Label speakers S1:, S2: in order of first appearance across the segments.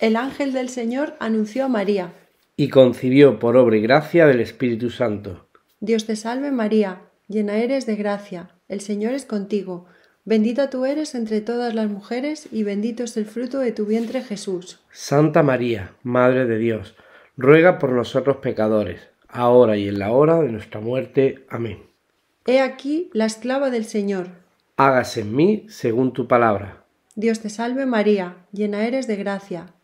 S1: el ángel del Señor anunció a María.
S2: Y concibió por obra y gracia del Espíritu Santo.
S1: Dios te salve María, llena eres de gracia, el Señor es contigo, bendita tú eres entre todas las mujeres y bendito es el fruto de tu vientre Jesús.
S2: Santa María, Madre de Dios, ruega por nosotros pecadores, ahora y en la hora de nuestra muerte. Amén.
S1: He aquí la esclava del Señor.
S2: Hágase en mí según tu palabra.
S1: Dios te salve María, llena eres de gracia,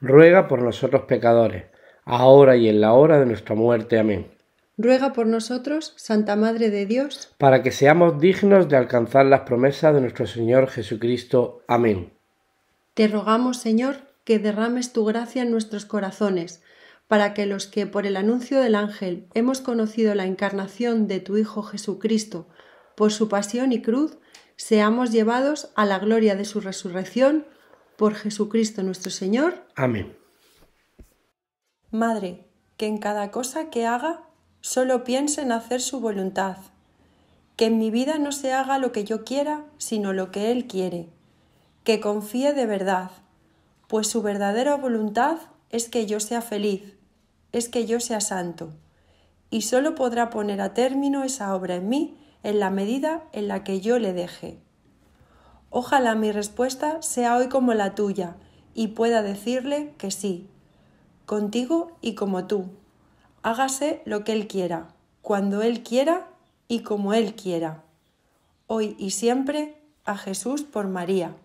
S2: ruega por nosotros pecadores, ahora y en la hora de nuestra muerte. Amén.
S1: Ruega por nosotros, Santa Madre de Dios,
S2: para que seamos dignos de alcanzar las promesas de nuestro Señor Jesucristo. Amén.
S1: Te rogamos, Señor, que derrames tu gracia en nuestros corazones, para que los que por el anuncio del ángel hemos conocido la encarnación de tu Hijo Jesucristo, por su pasión y cruz, seamos llevados a la gloria de su resurrección por Jesucristo nuestro Señor. Amén. Madre, que en cada cosa que haga solo piense en hacer su voluntad, que en mi vida no se haga lo que yo quiera, sino lo que Él quiere, que confíe de verdad, pues su verdadera voluntad es que yo sea feliz, es que yo sea santo, y solo podrá poner a término esa obra en mí en la medida en la que yo le deje. Ojalá mi respuesta sea hoy como la tuya y pueda decirle que sí, contigo y como tú. Hágase lo que Él quiera, cuando Él quiera y como Él quiera. Hoy y siempre, a Jesús por María.